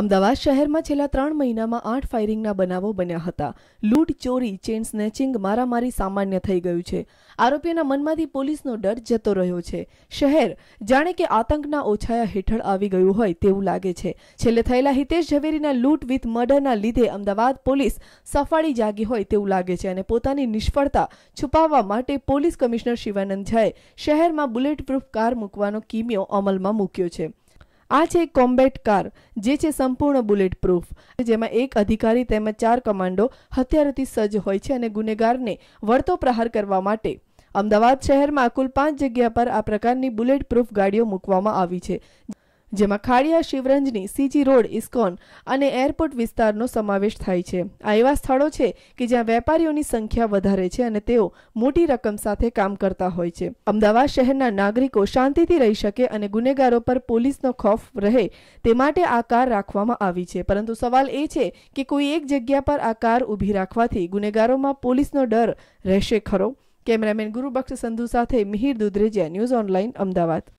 અમદાવાદ શહેરમાં છેલ્લા ત્રણ મહિનામાં આઠ ફાયરિંગના બનાવો બન્યા હતા લૂંટ ચોરી ચેન સ્નેચિંગ મારામારી સામાન્ય થઈ ગયું છે આરોપીઓના મનમાંથી પોલીસનો ડર જતો રહ્યો છે શહેર જાણે કે આતંકના ઓછાયા હેઠળ આવી ગયું હોય તેવું લાગે છે છેલ્લે થયેલા હિતેશ ઝવેરીના લૂંટ વિથ મર્ડરના લીધે અમદાવાદ પોલીસ સફાળી જાગી હોય તેવું લાગે છે અને પોતાની નિષ્ફળતા છુપાવવા માટે પોલીસ કમિશનર શિવાનંદ ઝાએ શહેરમાં બુલેટ પ્રૂફ કાર મૂકવાનો કિમિયો અમલમાં મૂક્યો છે આ છે કોમ્બેટ કાર જે છે સંપૂર્ણ બુલેટ પ્રૂફ જેમાં એક અધિકારી તેમજ ચાર કમાન્ડો હથિયારોથી સજ્જ હોય છે અને ગુનેગારને વળતો પ્રહાર કરવા માટે અમદાવાદ શહેરમાં કુલ પાંચ જગ્યા પર આ પ્રકારની બુલેટ પ્રૂફ ગાડીઓ મૂકવામાં આવી છે જેમાં Khadia Shivranjani CG road ISKCON અને એરપોર્ટ વિસ્તારનો સમાવેશ થાય છે આ એવા સ્થળો છે કે જ્યાં વેપારીઓની સંખ્યા વધારે છે અને તેઓ મોટી રકમ સાથે કામ કરતા હોય છે અમદાવાદ શહેરના નાગરિકો શાંતિથી રહી શકે અને ગુનેગારો પર પોલીસનો ખોફ રહે તે માટે આ કાર રાખવામાં આવી છે પરંતુ સવાલ એ છે કે કોઈ એક જગ્યા પર આ કાર ઊભી રાખવાથી ગુનેગારોમાં પોલીસનો ડર રહેશે ખરો કેમેરામેન ગુરુબક્ષ સંધુ સાથે મિહિર દુધરેજિયા ન્યૂઝ ઓનલાઇન અમદાવાદ